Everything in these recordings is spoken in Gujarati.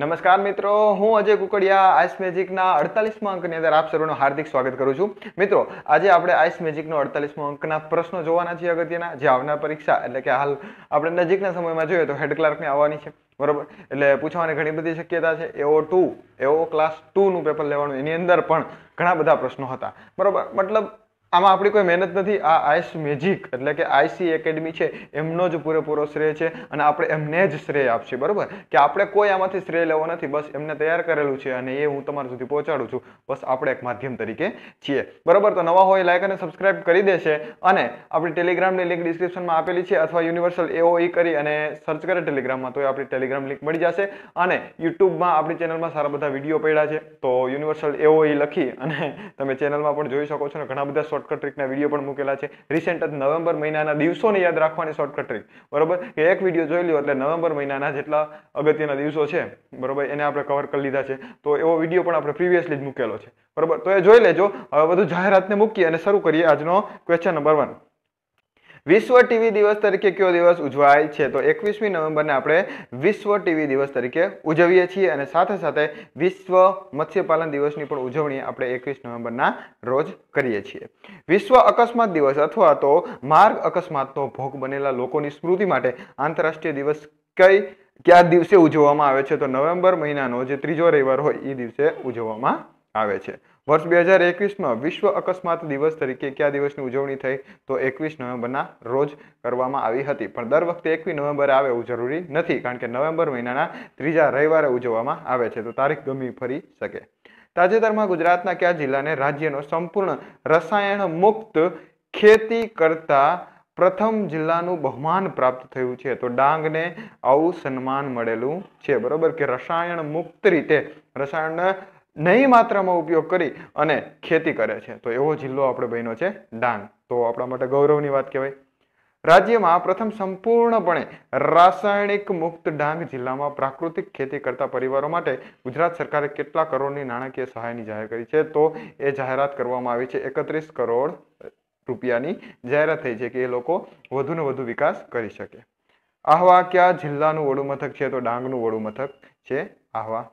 નમસ્કાર મિત્રો હું અજય કુકડિયા આઈસ મેજિકના અડતાલીસમાં અંકની અંદર આપ સર્વનું હાર્દિક સ્વાગત કરું છું મિત્રો આજે આપણે આઈસ મેજિકનો અડતાલીસમો અંકના પ્રશ્નો જોવાના છીએ અગત્યના જે આવનાર પરીક્ષા એટલે કે હાલ આપણે નજીકના સમયમાં જોઈએ તો હેડ ક્લાર્કને આવવાની છે બરોબર એટલે પૂછવાની ઘણી બધી શક્યતા છે એઓ ટુ એઓ ક્લાસ ટુનું પેપર લેવાનું એની અંદર પણ ઘણા બધા પ્રશ્નો હતા બરોબર મતલબ આમાં આપણી કોઈ મહેનત નથી આ આઈસ મેજિક એટલે કે આઈસી એકેડમી છે એમનો જ પૂરેપૂરો શ્રેય છે અને આપણે એમને જ શ્રેય આપશે બરાબર કે આપણે કોઈ આમાંથી શ્રેય લેવો નથી બસ એમને તૈયાર કરેલું છે અને એ હું તમારા સુધી પહોંચાડું છું બસ આપણે એક માધ્યમ તરીકે છીએ બરાબર તો નવા હોય લાઈક અને સબસ્ક્રાઇબ કરી દેશે અને આપણી ટેલિગ્રામની લિંક ડિસ્ક્રિપ્શનમાં આપેલી છે અથવા યુનિવર્સલ એઓ ઈ કરી અને સર્ચ કરે ટેલિગ્રામમાં તો એ આપણી ટેલિગ્રામ લિંક મળી જશે અને યુટ્યુબમાં આપણી ચેનલમાં સારા બધા વિડીયો પડ્યા છે તો યુનિવર્સલ એઓ ઈ લખી અને તમે ચેનલમાં પણ જોઈ શકો છો અને ઘણા બધા શોર્ટકટ ટ્રીકના વિડીયો પણ મૂકેલા છે રિસેન્ટ જ નવેમ્બર મહિનાના દિવસોને યાદ રાખવાની શોર્ટકટ ટ્રિક બરોબર કે એક વિડીયો જોઈ લો એટલે નવેમ્બર મહિનાના જેટલા અગત્યના દિવસો છે બરોબર એને આપણે કવર કરી લીધા છે તો એવો વિડીયો પણ આપણે પ્રીવિયસલી જ મૂકેલો છે બરોબર તો એ જોઈ લેજો હવે બધું જાહેરાતને મૂકીએ અને શરૂ કરીએ આજનો ક્વેશ્ચન નંબર વન વિશ્વ ટીવી દિવસ તરીકે કયો દિવસ ઉજવાય છે તો એકવીસમી નવેમ્બરને આપણે વિશ્વ ટીવી દિવસ તરીકે ઉજવીએ છીએ અને સાથે સાથે વિશ્વ મત્સ્યપાલન દિવસની પણ ઉજવણી આપણે એકવીસ નવેમ્બરના રોજ કરીએ છીએ વિશ્વ અકસ્માત દિવસ અથવા તો માર્ગ અકસ્માતનો ભોગ બનેલા લોકોની સ્મૃતિ માટે આંતરરાષ્ટ્રીય દિવસ કઈ કયા દિવસે ઉજવવામાં આવે છે તો નવેમ્બર મહિનાનો જે ત્રીજો રવિવાર હોય એ દિવસે ઉજવવામાં આવે છે વર્ષ બે હજાર એકવીસમાં વિશ્વ અકસ્માત દિવસ તરીકે કયા દિવસની ઉજવણી થઈ તો એકવીસ નવેમ્બરના રોજ કરવામાં આવી હતી પણ દર વખતે એકવીસ નવેમ્બર આવે એવું જરૂરી નથી કારણ કે નવેમ્બર મહિનાના ત્રીજા રવિવારે ઉજવવામાં આવે છે તો તારીખ ગમી ફરી શકે તાજેતરમાં ગુજરાતના કયા જિલ્લાને રાજ્યનો સંપૂર્ણ રસાયણ મુક્ત ખેતી કરતા પ્રથમ જિલ્લાનું બહુમાન પ્રાપ્ત થયું છે તો ડાંગને આવું સન્માન મળેલું છે બરોબર કે રસાયણ મુક્ત રીતે રસાયણ નહીં માત્રામાં ઉપયોગ કરી અને ખેતી કરે છે તો એવો જિલ્લો આપણે બન્યો છે ડાંગ તો આપણા માટે ગૌરવની વાત કહેવાય રાજ્યમાં પ્રથમ સંપૂર્ણપણે રાસાયણિક મુક્ત ડાંગ જિલ્લામાં પ્રાકૃતિક ખેતી કરતા પરિવારો માટે ગુજરાત સરકારે કેટલા કરોડની નાણાકીય સહાયની જાહેર કરી છે તો એ જાહેરાત કરવામાં આવી છે એકત્રીસ કરોડ રૂપિયાની જાહેરાત થઈ છે કે એ લોકો વધુને વધુ વિકાસ કરી શકે આહવા કયા જિલ્લાનું વડુમથક છે તો ડાંગનું વડુમથક છે આહવા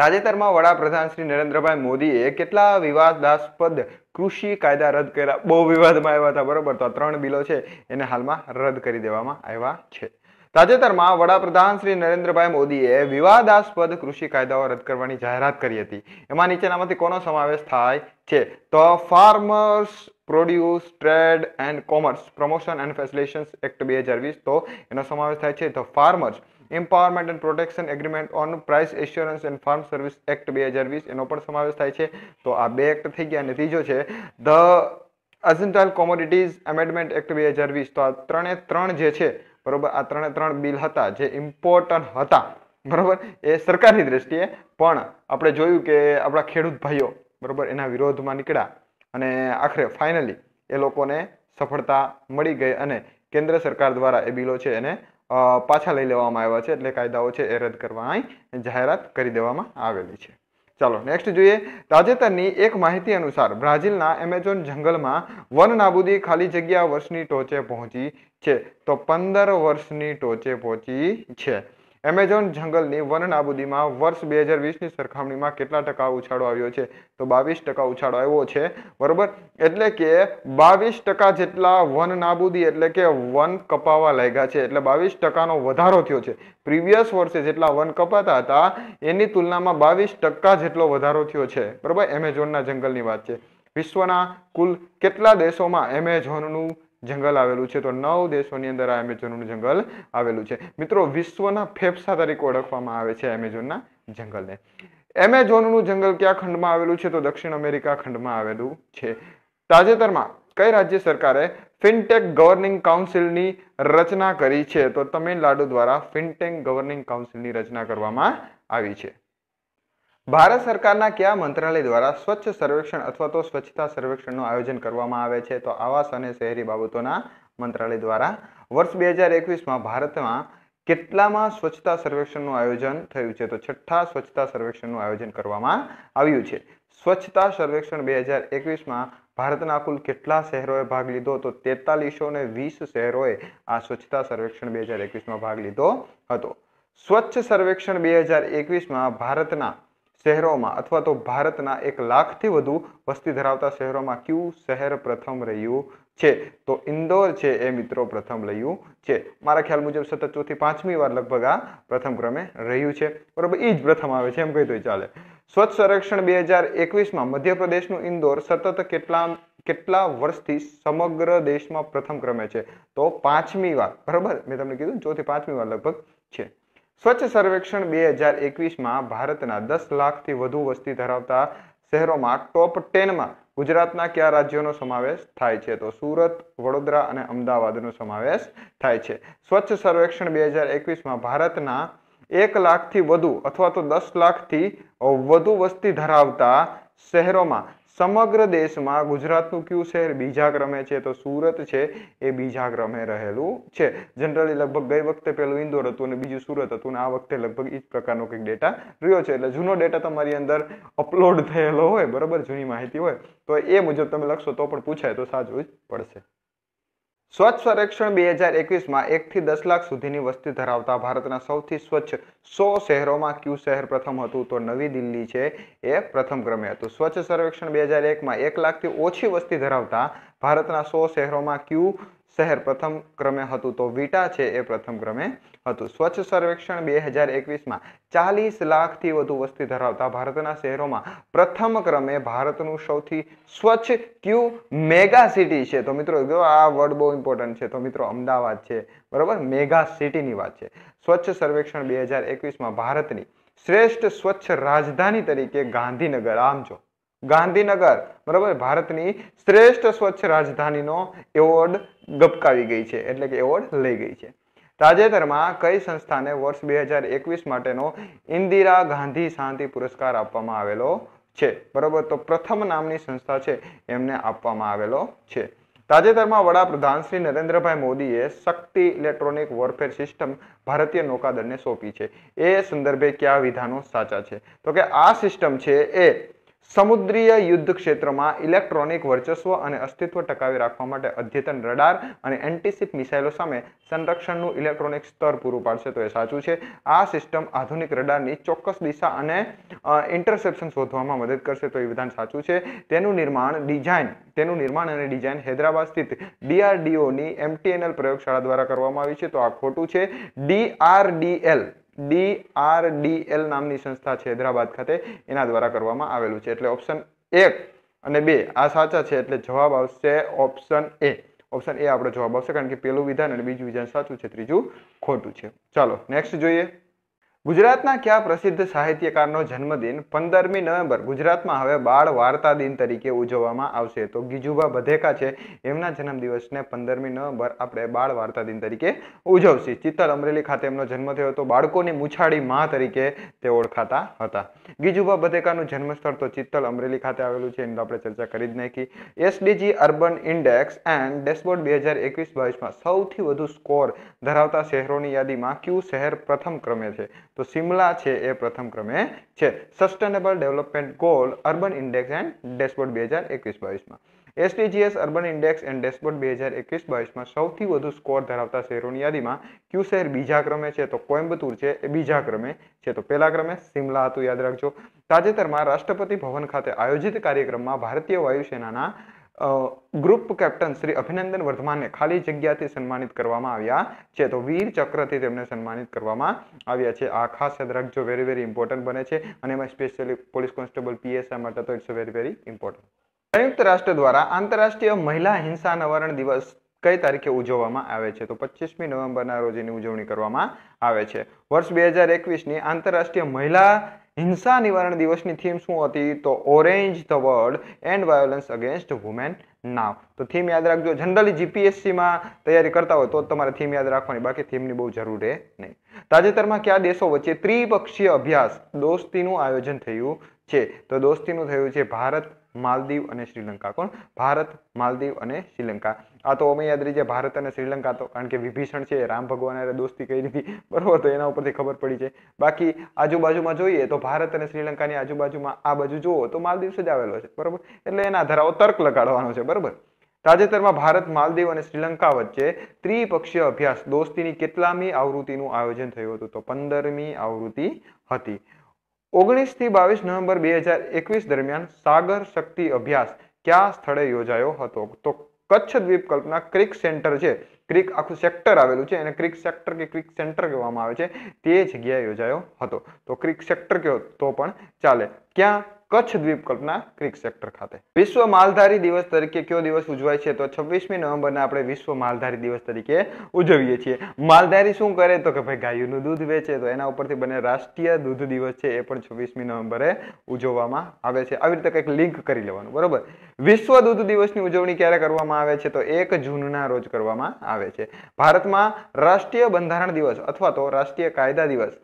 તાજેતરમાં વડાપ્રધાન શ્રી નરેન્દ્રભાઈ મોદીએ કેટલા વિવાદાસ્પદ કૃષિ કાયદા રદ કર્યા બહુ વિવાદમાં આવ્યા હતા બરોબર તો ત્રણ બિલો છે એને હાલમાં રદ કરી દેવામાં આવ્યા છે તાજેતરમાં વડાપ્રધાન શ્રી નરેન્દ્રભાઈ મોદીએ વિવાદાસ્પદ કૃષિ કાયદાઓ રદ કરવાની જાહેરાત કરી હતી એમાં નીચેનામાંથી કોનો સમાવેશ થાય છે તો farmers produce trade and commerce promotion and facilitations act બે હજાર વીસ તો એનો સમાવેશ થાય છે the farmers empowerment and protection agreement on price assurance and farm service act બે હજાર વીસ એનો પણ સમાવેશ થાય છે તો આ બે એક્ટ થઈ ગયા અને ત્રીજો છે the essential commodities amendment act બે હજાર વીસ તો આ ત્રણે ત્રણ જે છે બરોબર આ ત્રણે ત્રણ બિલ હતા જે ઇમ્પોર્ટન્ટ હતા બરોબર એ સરકારની દ્રષ્ટિએ પણ આપણે જોયું કે આપણા ખેડૂત ભાઈઓ બરોબર એના વિરોધમાં નીકળ્યા અને આખરે ફાઇનલી એ લોકોને સફળતા મળી ગઈ અને કેન્દ્ર સરકાર દ્વારા એ બિલો છે એને પાછા લઈ લેવામાં આવ્યા છે એટલે કાયદાઓ છે એ રદ કરવાની જાહેરાત કરી દેવામાં આવેલી છે ચાલો નેક્સ્ટ જોઈએ તાજેતરની એક માહિતી અનુસાર બ્રાઝિલના એમેઝોન જંગલમાં વન નાબૂદી ખાલી જગ્યા વર્ષની ટોચે પહોંચી છે તો પંદર વર્ષની ટોચે પહોંચી છે એમેઝોન જંગલની વનનાબૂદીમાં વર્ષ બે હજાર વીસની સરખામણીમાં કેટલા ટકા ઉછાળો આવ્યો છે તો બાવીસ ટકા ઉછાળો આવ્યો છે બરોબર એટલે કે બાવીસ ટકા જેટલા વન નાબૂદી એટલે કે વન કપાવા લાગ્યા છે એટલે બાવીસ ટકાનો વધારો થયો છે પ્રીવિયસ વર્ષે જેટલા વન કપાતા હતા એની તુલનામાં બાવીસ ટકા જેટલો વધારો થયો છે બરોબર એમેઝોનના જંગલની વાત છે વિશ્વના કુલ કેટલા દેશોમાં એમેઝોનનું જંગલ આવેલું છે તો નવ દેશોની અંદર આ એમેઝોનનું જંગલ આવેલું છે મિત્રો વિશ્વના ફેફસા તરીકે ઓળખવામાં આવે છે એમેઝોનના જંગલને એમેઝોનનું જંગલ કયા ખંડમાં આવેલું છે તો દક્ષિણ અમેરિકા ખંડમાં આવેલું છે તાજેતરમાં કઈ રાજ્ય સરકારે ફિનટેક ગવર્નિંગ કાઉન્સિલની રચના કરી છે તો તમિલનાડુ દ્વારા ફિનટેક ગવર્નિંગ કાઉન્સિલની રચના કરવામાં આવી છે ભારત સરકારના કયા મંત્રાલય દ્વારા સ્વચ્છ સર્વેક્ષણ અથવા તો સ્વચ્છતા સર્વેક્ષણનું આયોજન કરવામાં આવે છે તો આવાસ અને શહેરી બાબતોના મંત્રાલય દ્વારા વર્ષ બે હજાર એકવીસમાં ભારતમાં કેટલામાં સ્વચ્છતા સર્વેક્ષણનું આયોજન થયું છે તો છઠ્ઠા સ્વચ્છતા સર્વેક્ષણનું આયોજન કરવામાં આવ્યું છે સ્વચ્છતા સર્વેક્ષણ બે હજાર એકવીસમાં ભારતના કુલ કેટલા શહેરોએ ભાગ લીધો તો તેતાલીસો ને વીસ શહેરોએ આ સ્વચ્છતા સર્વેક્ષણ બે હજાર એકવીસમાં ભાગ લીધો હતો સ્વચ્છ સર્વેક્ષણ બે હજાર એકવીસમાં ભારતના શહેરોમાં અથવા તો ભારતના એક લાખથી વધુ વસ્તી ધરાવતા શહેરોમાં કયું શહેર પ્રથમ રહ્યું છે તો ઇન્દોર છે એ મિત્રો પ્રથમ લયું છે મારા ખ્યાલ મુજબ સતત ચોથી પાંચમી વાર લગભગ આ પ્રથમ ક્રમે રહ્યું છે બરોબર એ જ પ્રથમ આવે છે એમ કહી દો ચાલે સ્વચ્છ સંરક્ષણ બે હજાર એકવીસમાં મધ્યપ્રદેશનું ઇન્દોર સતત કેટલા કેટલા વર્ષથી સમગ્ર દેશમાં પ્રથમ ક્રમે છે તો પાંચમી વાર બરાબર મેં તમને કીધું ચોથી પાંચમી વાર લગભગ છે સ્વચ્છ સર્વેક્ષણ બે હજાર એકવીસમાં ભારતના દસ લાખથી વધુ વસ્તી ધરાવતા શહેરોમાં ટોપ ટેનમાં ગુજરાતના કયા રાજ્યોનો સમાવેશ થાય છે તો સુરત વડોદરા અને અમદાવાદનો સમાવેશ થાય છે સ્વચ્છ સર્વેક્ષણ બે હજાર એકવીસમાં ભારતના એક લાખથી વધુ અથવા તો દસ લાખથી વધુ વસ્તી ધરાવતા શહેરોમાં સમગ્ર દેશમાં ગુજરાતનું કયું શહેર બીજા ક્રમે છે તો સુરત છે એ બીજા ક્રમે રહેલું છે જનરલી લગભગ ગઈ વખતે પહેલું ઇન્દોર હતું અને બીજું સુરત હતું અને આ વખતે લગભગ એ જ પ્રકારનો કંઈક ડેટા રહ્યો છે એટલે જૂનો ડેટા તમારી અંદર અપલોડ થયેલો હોય બરાબર જૂની માહિતી હોય તો એ મુજબ તમે લખશો તો પણ પૂછાય તો સાચવું જ પડશે સ્વચ્છ સર્વેક્ષણ બે હજાર એકવીસમાં એકથી દસ લાખ સુધીની વસ્તી ધરાવતા ભારતના સૌથી સ્વચ્છ સો શહેરોમાં ક્યુ શહેર પ્રથમ હતું તો નવી દિલ્હી છે એ પ્રથમ ક્રમે હતું સ્વચ્છ સર્વેક્ષણ બે હજાર એકમાં એક લાખથી ઓછી વસ્તી ધરાવતા ભારતના સો શહેરોમાં ક્યુ શહેર પ્રથમ ક્રમે હતું તો વિટા છે એ પ્રથમ ક્રમે હતું સ્વચ્છ સર્વેક્ષણ બે હજાર એકવીસમાં ચાલીસ લાખથી વધુ વસ્તી ધરાવતા ભારતના શહેરોમાં પ્રથમ ક્રમે ભારતનું સૌથી સ્વચ્છ ક્યુ મેગા સિટી છે તો મિત્રો જો આ વર્ડ બહુ ઇમ્પોર્ટન્ટ છે તો મિત્રો અમદાવાદ છે બરાબર મેગા સિટીની વાત છે સ્વચ્છ સર્વેક્ષણ બે હજાર એકવીસમાં ભારતની શ્રેષ્ઠ સ્વચ્છ રાજધાની તરીકે ગાંધીનગર આમ જો ગાંધીનગર બરાબર ભારતની શ્રેષ્ઠ સ્વચ્છ રાજધાનીનો એવોર્ડ ગપકાવી ગઈ છે એટલે કે એવોર્ડ લઈ ગઈ છે તાજેતરમાં કઈ સંસ્થાને વર્ષ બે હજાર એકવીસ માટેનો ઇન્દિરા ગાંધી શાંતિ પુરસ્કાર આપવામાં આવેલો છે બરાબર તો પ્રથમ નામની સંસ્થા છે એમને આપવામાં આવેલો છે તાજેતરમાં વડાપ્રધાન શ્રી નરેન્દ્રભાઈ મોદીએ શક્તિ ઇલેક્ટ્રોનિક વોરફેર સિસ્ટમ ભારતીય નૌકાદળને સોંપી છે એ સંદર્ભે કયા વિધાનો સાચા છે તો કે આ સિસ્ટમ છે એ સમુદ્રીય યુદ્ધ ક્ષેત્રમાં ઇલેક્ટ્રોનિક વર્ચસ્વ અને અસ્તિત્વ ટકાવી રાખવા માટે અદ્યતન રડાર અને એન્ટીસિપ મિસાઇલો સામે સંરક્ષણનું ઇલેક્ટ્રોનિક સ્તર પૂરું પાડશે તો એ સાચું છે આ સિસ્ટમ આધુનિક રડારની ચોક્કસ દિશા અને ઇન્ટરસેપ્શન શોધવામાં મદદ કરશે તો એ વિધાન સાચું છે તેનું નિર્માણ ડિઝાઇન તેનું નિર્માણ અને ડિઝાઇન હૈદરાબાદ સ્થિત ડીઆરડીઓની એમટીએનએલ પ્રયોગશાળા દ્વારા કરવામાં આવી છે તો આ ખોટું છે ડીઆરડીએલ ડી એલ નામની સંસ્થા છે હૈદરાબાદ ખાતે એના દ્વારા કરવામાં આવેલું છે એટલે ઓપ્શન એક અને બે આ સાચા છે એટલે જવાબ આવશે ઓપ્શન એ ઓપ્શન એ આપણો જવાબ આવશે કારણ કે પેલું વિધાન અને બીજું વિધાન સાચું છે ત્રીજું ખોટું છે ચાલો નેક્સ્ટ જોઈએ ગુજરાતના કયા પ્રસિદ્ધ સાહિત્યકારનો જન્મદિન પંદરમી નવેમ્બર ગુજરાતમાં હવે બાળ વાર્તા દિન તરીકે ઉજવવામાં આવશે તો ગીજુભા બધેકા છે એમના જન્મદિવસને પંદરમી નવેમ્બર આપણે બાળ વાર્તા દિન તરીકે ઉજવશે ચિત્તલ અમરેલી ખાતે એમનો જન્મ થયો હતો બાળકોની મુછાડી મા તરીકે તે ઓળખાતા હતા ગીજુભા બધેકાનું જન્મસ્થળ તો ચિત્તલ અમરેલી ખાતે આવેલું છે એની આપણે ચર્ચા કરી જ નાખી SDG urban index and dashboard બે હજાર એકવીસ બાવીસમાં સૌથી વધુ સ્કોર ધરાવતા શહેરોની યાદીમાં ક્યુ શહેર પ્રથમ ક્રમે છે તો શિમલા છે એ પ્રથમ ક્રમે છે sustainable development goal urban index and dashboard બે હજાર એકવીસ બાવીસમાં STGS urban index and dashboard બે હજાર એકવીસ બાવીસમાં સૌથી વધુ સ્કોર ધરાવતા શહેરોની યાદીમાં ક્યુ શહેર બીજા ક્રમે છે તો કોયમ્બતુર છે એ બીજા ક્રમે છે તો પહેલા ક્રમે સિમલા હતું યાદ રાખજો તાજેતરમાં રાષ્ટ્રપતિ ભવન ખાતે આયોજિત કાર્યક્રમમાં ભારતીય વાયુસેનાના ગ્રુપ કેપ્ટન શ્રી અભિનંદન વર્ધમાનને ખાલી જગ્યાથી સન્માનિત કરવામાં આવ્યા છે તો વીર ચક્રથી તેમને સન્માનિત કરવામાં આવ્યા છે આ ખાસ યાદ રાખજો વેરી વેરી ઇમ્પોર્ટન્ટ બને છે અને એમાં સ્પેશિયલી પોલીસ કોન્સ્ટેબલ પીએસઆઈ માટે તો ઇટ્સ વેરી વેરી ઇમ્પોર્ટન્ટ સંયુક્ત રાષ્ટ્ર દ્વારા આંતરરાષ્ટ્રીય મહિલા હિંસા નિવારણ દિવસ કઈ તારીખે ઉજવવામાં આવે છે તો પચીસમી નવેમ્બરના રોજ એની ઉજવણી કરવામાં આવે છે વર્ષ બે હજાર એકવીસની આંતરરાષ્ટ્રીય મહિલા હિંસા નિવારણ દિવસની થીમ શું હતી તો orange the world end violence against women now તો થીમ યાદ રાખજો જનરલી જીપીએસસીમાં તૈયારી કરતા હોય તો તમારે થીમ યાદ રાખવાની બાકી થીમની બહુ જરૂર રહે નહીં તાજેતરમાં કયા દેશો વચ્ચે ત્રિપક્ષીય અભ્યાસ દોસ્તીનું આયોજન થયું છે તો દોસ્તીનું થયું છે ભારત માલદીવ અને શ્રીલંકા કોણ ભારત માલદીવ અને શ્રીલંકા આ તો અમે યાદ રહી જાય ભારત અને શ્રીલંકા તો કારણ કે વિભીષણ છે રામ ભગવાને દોસ્તી કરી હતી બરોબર તો એના ઉપરથી ખબર પડી છે બાકી આજુબાજુમાં જોઈએ તો ભારત અને શ્રીલંકાની આજુબાજુમાં આ બાજુ જુઓ તો માલદીવ જ આવેલો છે બરોબર એટલે એના આધારાઓ તર્ક લગાડવાનો છે બરોબર તાજેતરમાં ભારત માલદીવ અને શ્રીલંકા વચ્ચે ત્રિપક્ષીય અભ્યાસ દોસ્તીની કેટલામી આવૃત્તિનું આયોજન થયું હતું તો પંદરમી આવૃત્તિ હતી ઓગણીસથી બાવીસ નવેમ્બર બે હજાર એકવીસ દરમિયાન સાગર શક્તિ અભ્યાસ કયા સ્થળે યોજાયો હતો તો કચ્છ દ્વીપકલ્પના ક્રિક સેન્ટર છે ક્રિક આખું સેક્ટર આવેલું છે એને ક્રિક સેક્ટર કે ક્રિક સેન્ટર કહેવામાં આવે છે તે જગ્યાએ યોજાયો હતો તો ક્રિક સેક્ટર કહો તો પણ ચાલે ક્યાં કચ્છ દ્વીપકલ્પના ક્રિક સેક્ટર ખાતે વિશ્વ માલધારી દિવસ તરીકે કયો દિવસ ઉજવાય છે તો છવ્વીસમી નવેમ્બરને આપણે વિશ્વ માલધારી દિવસ તરીકે ઉજવીએ છીએ માલધારી શું કરે તો કે ભાઈ ગાયોનું દૂધ વેચે તો એના ઉપરથી બને રાષ્ટ્રીય દૂધ દિવસ છે એ પણ છવ્વીસમી નવેમ્બરે ઉજવવામાં આવે છે આવી રીતે કંઈક લિંક કરી લેવાનું બરોબર વિશ્વ દૂધ દિવસની ઉજવણી ક્યારે કરવામાં આવે છે તો એક જૂનના રોજ કરવામાં આવે છે ભારતમાં રાષ્ટ્રીય બંધારણ દિવસ અથવા તો રાષ્ટ્રીય કાયદા દિવસ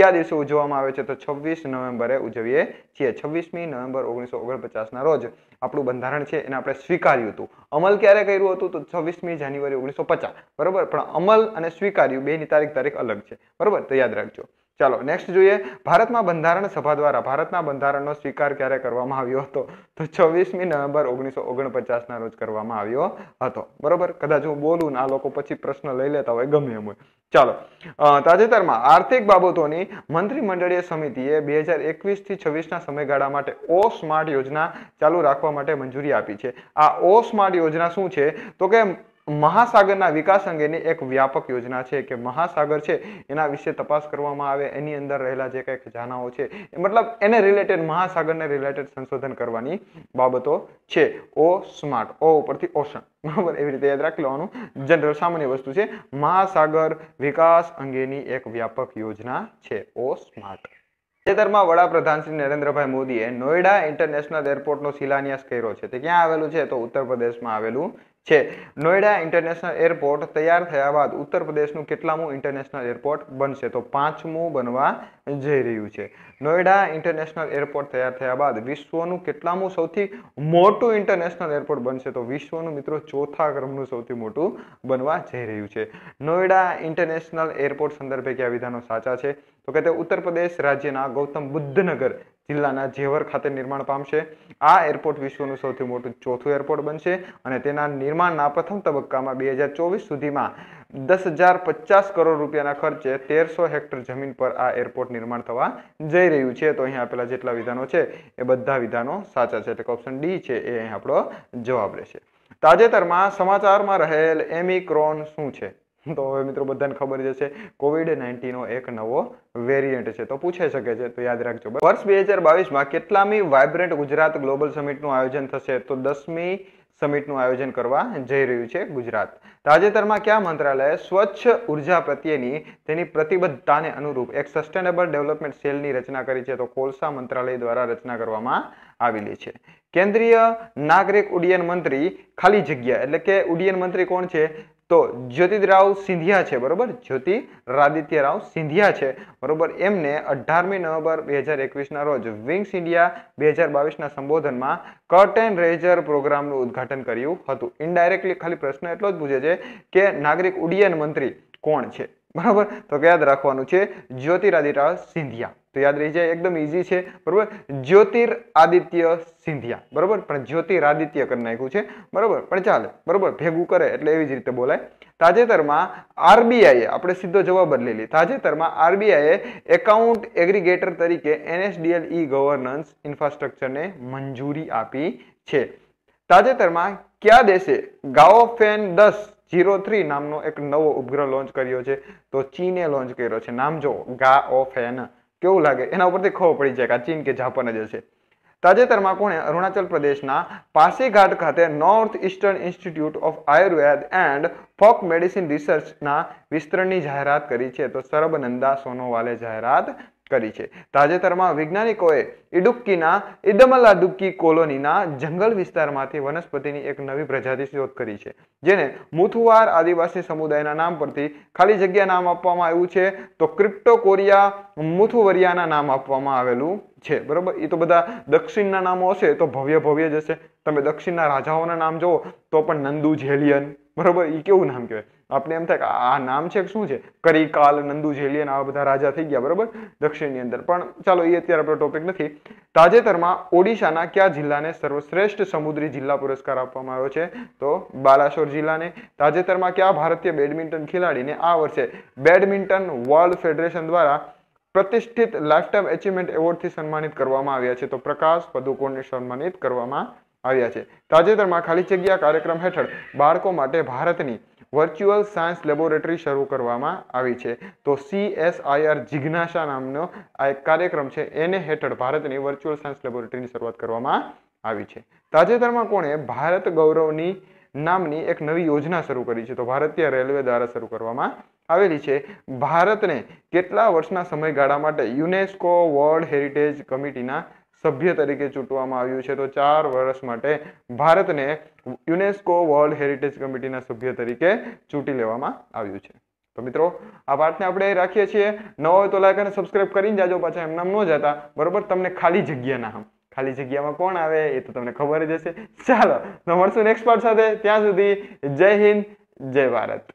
કયા દિવસે ઉજવવામાં આવે છે તો છવ્વીસ નવેમ્બરે ઉજવીએ છીએ છવ્વીસમી નવેમ્બર ઓગણીસો ઓગણપચાસના રોજ આપણું બંધારણ છે એને આપણે સ્વીકાર્યું હતું અમલ ક્યારે કર્યું હતું તો છવ્વીસમી જાન્યુઆરી ઓગણીસો પચાસ બરોબર પણ અમલ અને સ્વીકાર્યું બેની તારીખ તારીખ અલગ છે બરોબર તો યાદ રાખજો ચાલો નેક્સ્ટ જોઈએ ભારતમાં બંધારણ સભા દ્વારા ભારતના બંધારણનો સ્વીકાર ક્યારે કરવામાં આવ્યો હતો તો છવ્વીસમી નવેમ્બર ઓગણીસો ઓગણપચાસના રોજ કરવામાં આવ્યો હતો બરોબર કદાચ હું બોલું આ લોકો પછી પ્રશ્ન લઈ લેતા હોય ગમે એમ હોય ચાલો તાજેતરમાં આર્થિક બાબતોની મંત્રીમંડળીય સમિતિએ બે હજાર એકવીસથી છવ્વીસના સમયગાળા માટે ઓ સ્માર્ટ યોજના ચાલુ રાખવા માટે મંજૂરી આપી છે આ ઓ સ્માર્ટ યોજના શું છે તો કે મહાસાગરના વિકાસ અંગેની એક વ્યાપક યોજના છે કે મહાસાગર છે એના વિશે તપાસ કરવામાં આવે એની અંદર રહેલા જે કંઈક ખજાનાઓ છે મતલબ એને રિલેટેડ મહાસાગરને રિલેટેડ સંશોધન કરવાની બાબતો છે ઓ સ્માર્ટ ઓ ઉપરથી ઓશન બરાબર એવી રીતે યાદ રાખી લેવાનું જનરલ સામાન્ય વસ્તુ છે મહાસાગર વિકાસ અંગેની એક વ્યાપક યોજના છે ઓ સ્માર્ટ તાજેતરમાં વડાપ્રધાન શ્રી નરેન્દ્રભાઈ મોદીએ નોઈડા ઇન્ટરનેશનલ એરપોર્ટનો શિલાન્યાસ કર્યો છે તે ક્યાં આવેલું છે તો ઉત્તર પ્રદેશમાં આવેલું છે નોઈડા ઇન્ટરનેશનલ એરપોર્ટ તૈયાર થયા બાદ ઉત્તર પ્રદેશનું કેટલામું ઇન્ટરનેશનલ એરપોર્ટ બનશે તો પાંચમું બનવા જઈ રહ્યું છે નોઈડા ઇન્ટરનેશનલ એરપોર્ટ તૈયાર થયા બાદ વિશ્વનું કેટલામું સૌથી મોટું ઇન્ટરનેશનલ એરપોર્ટ બનશે તો વિશ્વનું મિત્રો ચોથા ક્રમનું સૌથી મોટું બનવા જઈ રહ્યું છે નોઈડા ઇન્ટરનેશનલ એરપોર્ટ સંદર્ભે કયા વિધાનો સાચા છે તો કે તે ઉત્તર પ્રદેશ રાજ્યના ગૌતમ બુદ્ધનગર જિલ્લાના જેવર ખાતે નિર્માણ પામશે આ એરપોર્ટ વિશ્વનું સૌથી મોટું ચોથું એરપોર્ટ બનશે અને તેના નિર્માણના પ્રથમ તબક્કામાં બે હજાર ચોવીસ સુધીમાં દસ હજાર પચાસ કરોડ રૂપિયાના ખર્ચે તેરસો હેક્ટર જમીન પર આ એરપોર્ટ નિર્માણ થવા જઈ રહ્યું છે તો અહીંયા આપેલા જેટલા વિધાનો છે એ બધા વિધાનો સાચા છે એટલે કે ઓપ્શન ડી છે એ અહીં આપણો જવાબ રહેશે તાજેતરમાં સમાચારમાં રહેલ એમિક્રોન શું છે તો હવે મિત્રો બધાને ખબર જશે કોવિડ નાઇન્ટીનનો એક નવો વેરિયન્ટ છે તો પૂછાઈ શકે છે તો યાદ રાખજો વર્ષ બે હજાર બાવીસમાં કેટલામી વાઇબ્રન્ટ ગુજરાત ગ્લોબલ સમિટનું આયોજન થશે તો દસમી સમિટનું આયોજન કરવા જઈ રહ્યું છે ગુજરાત તાજેતરમાં કયા મંત્રાલયે સ્વચ્છ ઉર્જા પ્રત્યેની તેની પ્રતિબદ્ધતાને અનુરૂપ એક સસ્ટેનેબલ ડેવલપમેન્ટ સેલની રચના કરી છે તો કોલસા મંત્રાલય દ્વારા રચના કરવામાં આવેલી છે કેન્દ્રીય નાગરિક ઉડ્ડયન મંત્રી ખાલી જગ્યા એટલે કે ઉડ્ડયન મંત્રી કોણ છે તો જ્યોતિરાવ સિંધિયા છે બરોબર જ્યોતિ રાદિત્ય રાવ સિંધિયા છે બરોબર એમને અઢારમી નવેમ્બર બે હજાર એકવીસના રોજ વિંગ્સ ઇન્ડિયા બે હજાર બાવીસના સંબોધનમાં કટ એન્ડ રેઝર પ્રોગ્રામનું ઉદ્ઘાટન કર્યું હતું ઇનડાયરેક્ટલી ખાલી પ્રશ્ન એટલો જ પૂછે છે કે નાગરિક ઉડ્ડયન મંત્રી કોણ છે બરાબર તો યાદ રાખવાનું છે જ્યોતિરાદિત્ય સિંધિયા તો યાદ રહી જાય એકદમ ઈઝી છે બરાબર જ્યોતિર આદિત્ય સિંધિયા બરાબર પણ જ્યોતિરાદિત્ય કરી નાખ્યું છે બરાબર પણ ચાલે બરાબર ભેગું કરે એટલે એવી જ રીતે બોલાય તાજેતરમાં આરબીઆઈએ આપણે સીધો જવાબ બદલેલી તાજેતરમાં આરબીઆઈએ એકાઉન્ટ એગ્રીગેટર તરીકે એનએસડીએલ ઈ ગવર્નન્સ ઇન્ફ્રાસ્ટ્રક્ચરને મંજૂરી આપી છે તાજેતરમાં કયા દેશે ગાઓફેન દસ જીરો થ્રી નામનો એક નવો ઉપગ્રહ લોન્ચ કર્યો છે તો ચીને લોન્ચ કર્યો છે નામ જો ગા ઓ ફેન કેવું લાગે એના ઉપરથી ખબર પડી જાય કે આ ચીન કે જાપાન જ હશે તાજેતરમાં કોણે અરુણાચલ પ્રદેશના પાસીઘાટ ખાતે north eastern institute of Ayurveda and folk medicine રિસર્ચના વિસ્તરણની જાહેરાત કરી છે તો સર્બનંદા સોનોવાલે જાહેરાત કરી છે તાજેતરમાં વૈજ્ઞાનિકોએ ઇડુક્કીના ઇદમલાદુક્કી કોલોનીના જંગલ વિસ્તારમાંથી વનસ્પતિની એક નવી પ્રજાતિ શોધ કરી છે જેને મુથુવાર આદિવાસી સમુદાયના નામ પરથી ખાલી જગ્યા નામ આપવામાં આવ્યું છે તો ક્રિપ્ટોકોરિયા મુથુવરિયાના નામ આપવામાં આવેલું છે બરોબર એ તો બધા દક્ષિણના નામો હશે તો ભવ્ય ભવ્ય જશે તમે દક્ષિણના રાજાઓના નામ જુઓ તો પણ નંદુ ઝેલિયન બરોબર એ કેવું નામ કહેવાય આપણે એમ થાય કે આ નામ છે શું છે કરીકાલ નંદુ જેલિયન આવા બધા રાજા થઈ ગયા બરોબર દક્ષિણની અંદર પણ ચાલો એ અત્યારે આપણો ટોપિક નથી તાજેતરમાં ઓડિશાના કયા જિલ્લાને સર્વશ્રેષ્ઠ સમુદ્રી જિલ્લા પુરસ્કાર આપવામાં આવ્યો છે તો બાલાસોર જિલ્લાને તાજેતરમાં કયા ભારતીય બેડમિન્ટન ખેલાડીને આ વર્ષે બેડમિન્ટન વર્લ્ડ ફેડરેશન દ્વારા પ્રતિષ્ઠિત લાઇફટાઈમ એચિવમેન્ટ એવોર્ડથી સન્માનિત કરવામાં આવ્યા છે તો પ્રકાશ પદુકોણને સન્માનિત કરવામાં આવ્યા છે તાજેતરમાં ખાલી જગ્યા કાર્યક્રમ હેઠળ બાળકો માટે ભારતની વર્ચ્યુઅલ સાયન્સ લેબોરેટરી શરૂ કરવામાં આવી છે તો સીએસઆઈઆર જિજ્ઞાસા નામનો આ એક કાર્યક્રમ છે એને હેઠળ ભારતની વર્ચ્યુઅલ સાયન્સ લેબોરેટરીની શરૂઆત કરવામાં આવી છે તાજેતરમાં કોણે ભારત ગૌરવની નામની એક નવી યોજના શરૂ કરી છે તો ભારતીય રેલવે દ્વારા શરૂ કરવામાં આવેલી છે ભારતને કેટલા વર્ષના સમયગાળા માટે યુનેસ્કો વર્લ્ડ હેરિટેજ કમિટીના સભ્ય તરીકે ચૂંટવામાં આવ્યું છે તો ચાર વર્ષ માટે ભારતને યુનેસ્કો વર્લ્ડ હેરિટેજ કમિટીના સભ્ય તરીકે ચૂંટી લેવામાં આવ્યું છે તો મિત્રો આ વાતને આપણે રાખીએ છીએ નવો હોય તો લાઈક અને સબસ્ક્રાઇબ કરીને જાજો પાછા એમના ન જતા બરોબર તમને ખાલી જગ્યા ના ખાલી જગ્યામાં કોણ આવે એ તો તમને ખબર જ હશે ચાલો તો મળશું નેક્સ્ટ પાર્ટ સાથે ત્યાં સુધી જય હિન્દ જય ભારત